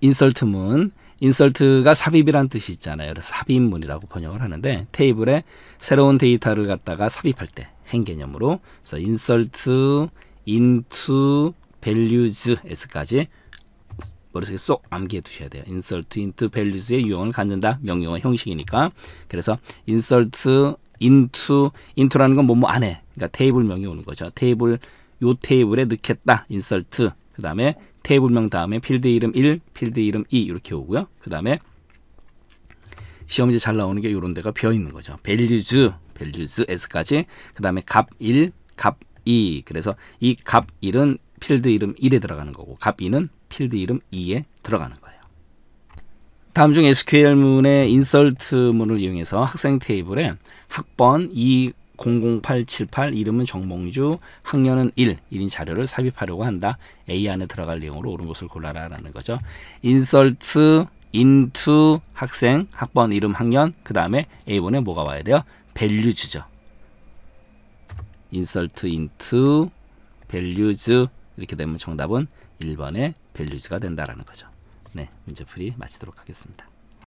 인설트문 인설트가 삽입이란 뜻이 있잖아요. 그래서 삽입문이라고 번역을 하는데 테이블에 새로운 데이터를 갖다가 삽입할 때 행 개념으로 그래서 인설트 인투 밸류즈에서까지 머릿속에 쏙 암기해 두셔야 돼요. 인설 s 인투 밸류즈의 유형을 갖는다. 명령어 형식이니까. 그래서 인설 s 인투 인투라는건 뭐 뭐 안에. 그러니까 테이블 명이 오는 거죠. 테이블 요 테이블에 넣겠다. 인설 s 그다음에 테이블명 다음에 필드 이름 1, 필드 이름 2 이렇게 오고요. 그 다음에 시험지 잘 나오는 게 이런 데가 비어 있는 거죠. 벨류즈벨류즈 S까지 그 다음에 값 1, 값 2. 그래서 이 값 1은 필드 이름 1에 들어가는 거고 값 2는 필드 이름 2에 들어가는 거예요. 다음 중 SQL 문의 인설트 문을 이용해서 학생 테이블에 학번 2, 00878 이름은 정몽주, 학년은 1, 1인 자료를 삽입하려고 한다. A 안에 들어갈 내용으로 옳은 것을 골라라라는 거죠. 인설트 인투 학생, 학번 이름, 학년, 그 다음에 A번에 뭐가 와야 돼요? values죠. insert into values 이렇게 되면 정답은 1번에 values가 된다라는 거죠. 네, 문제풀이 마치도록 하겠습니다.